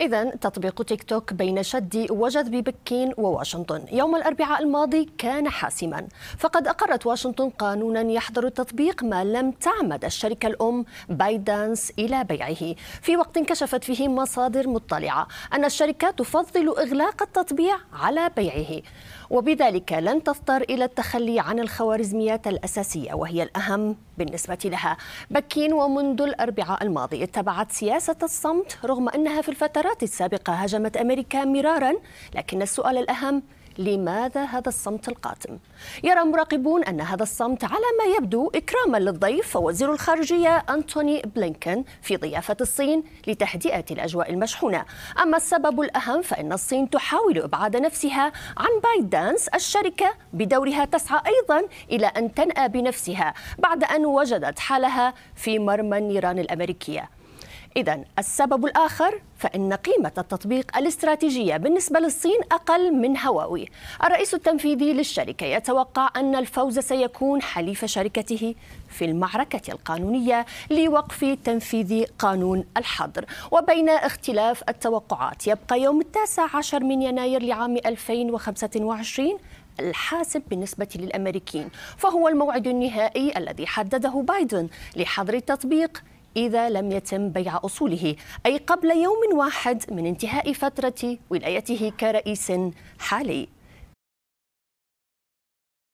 إذا تطبيق تيك توك بين شد وجذب بكين وواشنطن يوم الأربعاء الماضي كان حاسما فقد أقرت واشنطن قانونا يحظر التطبيق ما لم تعمد الشركة الأم بايدانس إلى بيعه في وقت كشفت فيه مصادر مطلعة أن الشركة تفضل إغلاق التطبيع على بيعه وبذلك لن تضطر إلى التخلي عن الخوارزميات الأساسية وهي الأهم بالنسبة لها بكين ومنذ الأربعاء الماضي اتبعت سياسة الصمت رغم أنها في الفترة الانتخابات السابقة هاجمت أمريكا مرارا لكن السؤال الأهم لماذا هذا الصمت القاتم؟ يرى مراقبون أن هذا الصمت على ما يبدو إكراما للضيف وزير الخارجية أنتوني بلينكن في ضيافة الصين لتهدئة الأجواء المشحونة أما السبب الأهم فإن الصين تحاول إبعاد نفسها عن بايدانس الشركة بدورها تسعى أيضا إلى أن تنأى بنفسها بعد أن وجدت حالها في مرمى النيران الأمريكية إذا السبب الآخر فإن قيمة التطبيق الاستراتيجية بالنسبة للصين أقل من هواوي. الرئيس التنفيذي للشركة يتوقع أن الفوز سيكون حليف شركته في المعركة القانونية لوقف تنفيذ قانون الحظر. وبين اختلاف التوقعات يبقى يوم التاسع عشر من يناير لعام 2025 الحاسب بالنسبة للأمريكيين فهو الموعد النهائي الذي حدده بايدن لحظر التطبيق إذا لم يتم بيع أصوله أي قبل يوم واحد من انتهاء فترة ولايته كرئيس حالي